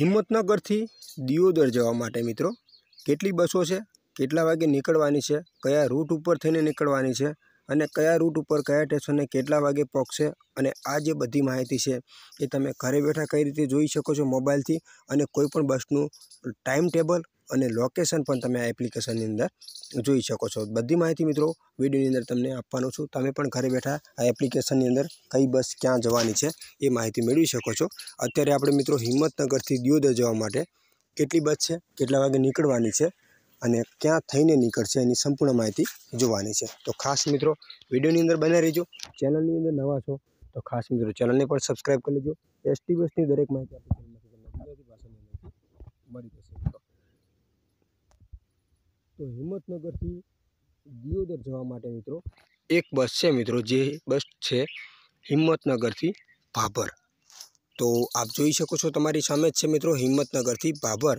હિંમતનગરથી દિયોદર જવા માટે મિત્રો કેટલી બસો છે કેટલા વાગે નીકળવાની છે કયા રૂટ ઉપર થઈને નીકળવાની છે અને કયા રૂટ ઉપર કયા સ્ટેશને કેટલા વાગે પોખશે અને આ જે બધી માહિતી છે કે તમે ઘરે બેઠા કઈ રીતે જોઈ શકો છો મોબાઈલ થી અને કોઈ પણ બસ નું ટાઈમ ટેબલ અને લોકેશન પણ તમે આ એપ્લિકેશન ની અંદર જોઈ શકો છો બધી માહિતી મિત્રો વિડિયો ની અંદર તમને આપવાનો છું તમે પણ ઘરે બેઠા આ એપ્લિકેશન ની અંદર કઈ બસ ક્યાં જવાની છે એ માહિતી મેળવી શકો છો અત્યારે આપણે મિત્રો હિંમતનગર થી દિયોદર જવા માટે કેટલી બસ છે કેટલા વાગે નીકળવાની છે અને ક્યાં થઈને નીકળશે એની સંપૂર્ણ માહિતી જોવાની છે તો ખાસ મિત્રો વિડીયોની અંદર બને રહેજો ચેનલની અંદર નવા છો તો ખાસ મિત્રો ચેનલને પણ સબસ્ક્રાઈબ કરી લેજો એસટી બસની દરેક માહિતી આપણી ગુજરાતી ભાષાની મળી જશે તો હિંમતનગરથી દિયોદર જવા માટે મિત્રો એક બસ છે મિત્રો જે બસ છે હિંમતનગરથી ભાભર તો આપ જોઈ શકો છો તમારી સામે છે મિત્રો હિંમતનગર થી ભાબર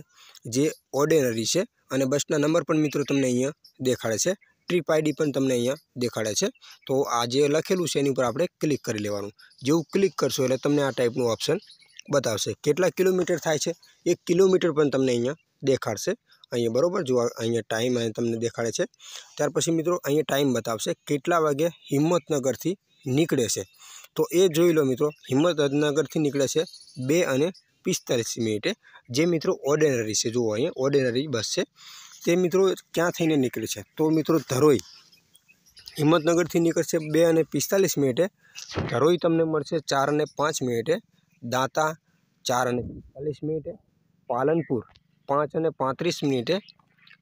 જે ઓર્ડિનરી છે અને બસનો નંબર પણ મિત્રો તમને અહીંયા દેખાડે છે ટ્રીપ આઈડી પણ તમને અહીંયા દેખાડે છે તો આજે લખેલું છે એની ઉપર આપણે ક્લિક કરી લેવાનું જે હું ક્લિક કરશું એટલે તમને આ ટાઈપનું ઓપ્શન બતાવશે કેટલા કિલોમીટર થાય છે 1 કિલોમીટર પણ તમને અહીંયા દેખાડશે અહીંયા બરોબર જો અહીંયા ટાઈમ આ તમે દેખાડે છે ત્યાર પછી મિત્રો અહીંયા ટાઈમ બતાવશે કેટલા વાગે હિંમતનગર થી નીકળે છે તો એ જોઈ લો મિત્રો હિંમતનગર થી નીકળે છે 2:45 મિનિટે જે મિત્રો ઓર્ડિનરી છે જુઓ અહીંયા ઓર્ડિનરી બસ છે તે મિત્રો ક્યાં થઈને નીકળે છે તો મિત્રો ધરોઈ હિંમતનગર થી નીકળશે 2:45 મિનિટે ધરોઈ તમને મળશે 4:05 મિનિટે दाता 4:40 મિનિટે પાલનપુર પાંચ અને પાંત્રીસ મિનિટે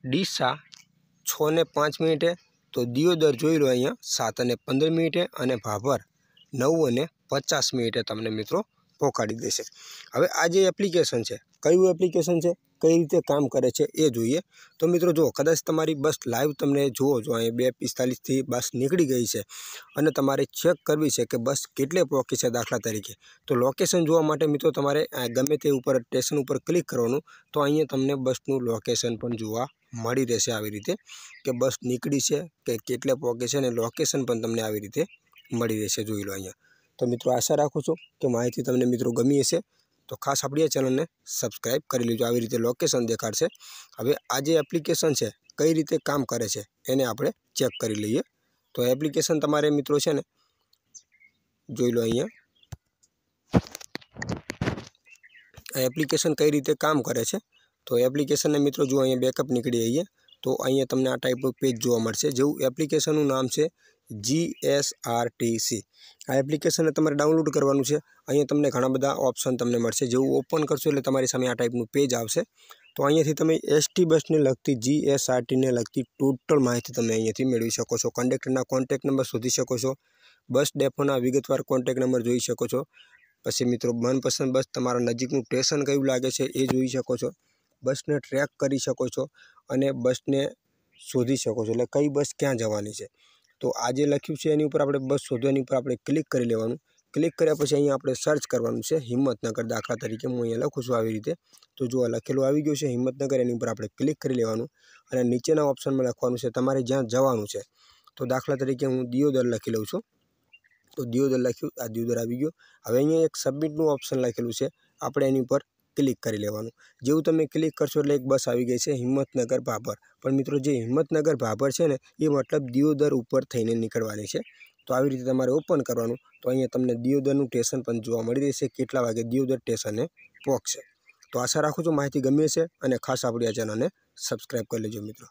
ડીસા છ ને પાંચ મિનિટે તો દિયોદર જોઈ લો અહીંયા સાત અને પંદર મિનિટે અને ભાભર નવ અને પચાસ મિનિટે તમને મિત્રો પહોંચાડી દેશે હવે આ જે એપ્લિકેશન છે કયું એપ્લિકેશન છે કઈ રીતે કામ કરે છે એ જોઈએ તો મિત્રો જો કદસ તમારી બસ લાઈવ તમે જુઓ જો અહી 245 થી બસ નીકળી ગઈ છે અને તમારે ચેક કરવી છે કે બસ કેટલે પોકે છે દાખલા તરીકે તો લોકેશન જોવા માટે મિત્રો તમારે ગમે તે ઉપર સ્ટેશન ઉપર ક્લિક કરવાનું તો અહીંયા તમને બસ નું લોકેશન પણ જોવા મળી દેશે આવી રીતે કે બસ નીકળી છે કે કેટલે પોકે છે ને લોકેશન પણ તમને આવી રીતે મળી દેશે જોઈ લો અહીંયા તો મિત્રો આશા રાખું છું કે માહિતી તમને મિત્રો ગમી હશે તો ખાસ આપડિયા ચેનલ ને સબસ્ક્રાઇબ કરી લેજો આવી રીતે લોકેશન દેખાડશે હવે આ જે એપ્લિકેશન છે કઈ રીતે કામ કરે છે એને આપણે ચેક કરી લઈએ તો એપ્લિકેશન તમારે મિત્રો છે ને જોઈ લો અહીંયા આ એપ્લિકેશન કઈ રીતે કામ કરે છે તો એપ્લિકેશન ને મિત્રો જુઓ અહીંયા બેકઅપ નીકળી રહી હૈ તો અહીંયા તમને આ ટાઈપ નું પેજ જોવા મળશે જે એપ્લિકેશન નું નામ છે GSRTC એપ્લિકેશન તમે ડાઉનલોડ કરવાનું છે અહીંયા તમને ઘણા બધા ઓપ્શન તમને મળશે જે તમે ઓપન કરશો એટલે તમારી સામે આ ટાઈપનું પેજ આવશે તો અહીંથી તમે ST બસને લગતી GSRTC ને લગતી ટોટલ માહિતી તમે અહીંથી મેળવી શકો છો કંડક્ટરનો કોન્ટેક્ટ નંબર શોધી શકો છો બસ ડેપોના વિગતવાર કોન્ટેક્ટ નંબર જોઈ શકો છો પછી મિત્રો મનપસંદ બસ તમારા નજીકનું સ્ટેશન કયું લાગે છે એ જોઈ શકો છો બસને ટ્રેક કરી શકો છો અને બસને શોધી શકો છો એટલે કઈ બસ ક્યાં જવાની છે તો આ જે લખ્યું છે એની ઉપર આપણે બસ સો દેની ઉપર આપણે ક્લિક કરી લેવાનું ક્લિક કર્યા પછી અહીંયા આપણે સર્ચ કરવાનું છે હિંમતનગર દાખલા તરીકે હું અહીંયા લખું છું આવી રીતે તો જો લખેલું આવી ગયું છે હિંમતનગર એની ઉપર આપણે ક્લિક કરી લેવાનું અને નીચેના ઓપ્શનમાં લખવાનું છે તમારે જ્યાં જવાનું છે તો દાખલા તરીકે હું દિયોદર લખી લઉં છું તો દિયોદર લખ્યું આ દિયોદર આવી ગયો હવે અહીંયા એક સબમિટ નું ઓપ્શન લખેલું છે આપણે એની ઉપર ક્લિક કરી લેવાનું જે હું તમે ક્લિક કરશો એટલે એક બસ આવી ગઈ છે હિંમતનગર ભાબર પણ મિત્રો જે હિંમતનગર ભાબર છે ને એ મતલબ દિયોદર ઉપર થઈને નીકળવા લેશ તો આવી રીતે તમારે ઓપન કરવાનું તો અહીંયા તમને દિયોદરનું સ્ટેશન પણ જોવા મળી રહેશે કેટલા વાગે દિયોદર સ્ટેશને પોખ છે તો આશા રાખું છું માહિતી ગમી હશે અને ખાસા પડિયા ચેનલને સબ્સ્ક્રાઇબ કરી લેજો મિત્રો